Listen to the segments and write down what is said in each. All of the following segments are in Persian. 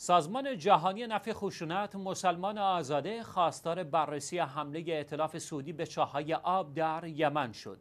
سازمان جهانی نفع خشونت مسلمان آزاده خواستار بررسی حمله اعتلاف سعودی به چاهای آب در یمن شد.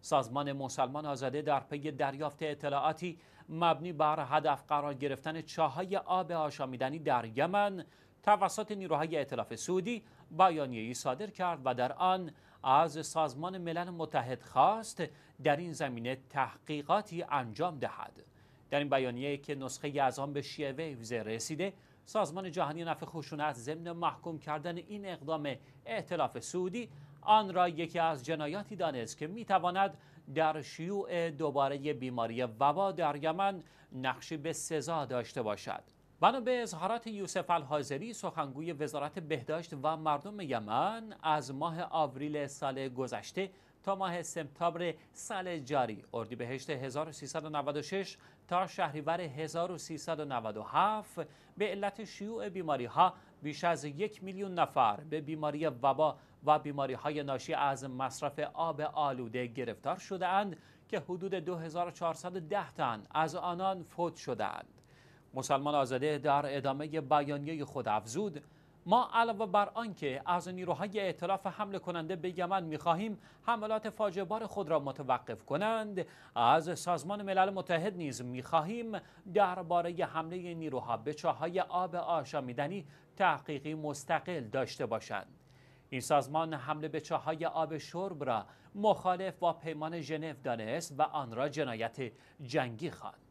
سازمان مسلمان آزاده در پی دریافت اطلاعاتی مبنی بر هدف قرار گرفتن چاهای آب آشامیدنی در یمن توسط نیروهای اعتلاف سعودی ای صادر کرد و در آن از سازمان ملل متحد خواست در این زمینه تحقیقاتی انجام دهد. در این بیانیه که نسخه از آن به شیوه ویوزه رسیده سازمان جهانی نفع خشونت ضمن محکوم کردن این اقدام اعتلاف سعودی آن را یکی از جنایاتی دانست که میتواند در شیوع دوباره بیماری وبا در یمن نقشی به سزا داشته باشد بنا به اظهارات یوسف الحاضری سخنگوی وزارت بهداشت و مردم یمن از ماه آوریل سال گذشته تا ماه سپتامبر سال جاری اردیبهشت 1396 تا شهریور 1397 به علت شیوع بیماری ها بیش از یک میلیون نفر به بیماری وبا و بیماری های ناشی از مصرف آب آلوده گرفتار شدند که حدود 2410 تن از آنان فوت شدند. مسلمان آزاده در ادامه بیانیه خود افزود ما علاوه بر آنکه از نیروهای اعتلاف حمل کننده به یمن میخواهیم حملات فاجبار خود را متوقف کنند از سازمان ملل متحد نیز میخواهیم درباره حمله نیروها به چاهای آب آشامیدنی تحقیقی مستقل داشته باشند این سازمان حمله به چاهای آب شرب را مخالف با پیمان ژنو دانست و آن را جنایت جنگی خواند